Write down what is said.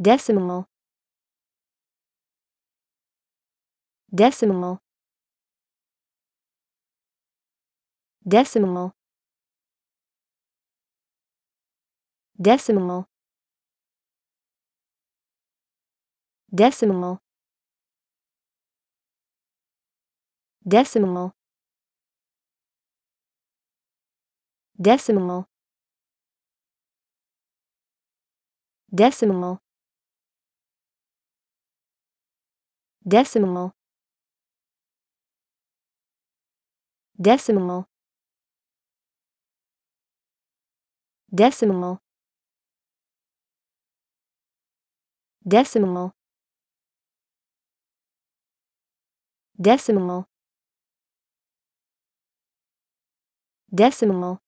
decimal decimal decimal decimal decimal decimal decimal decimal decimal decimal decimal decimal decimal decimal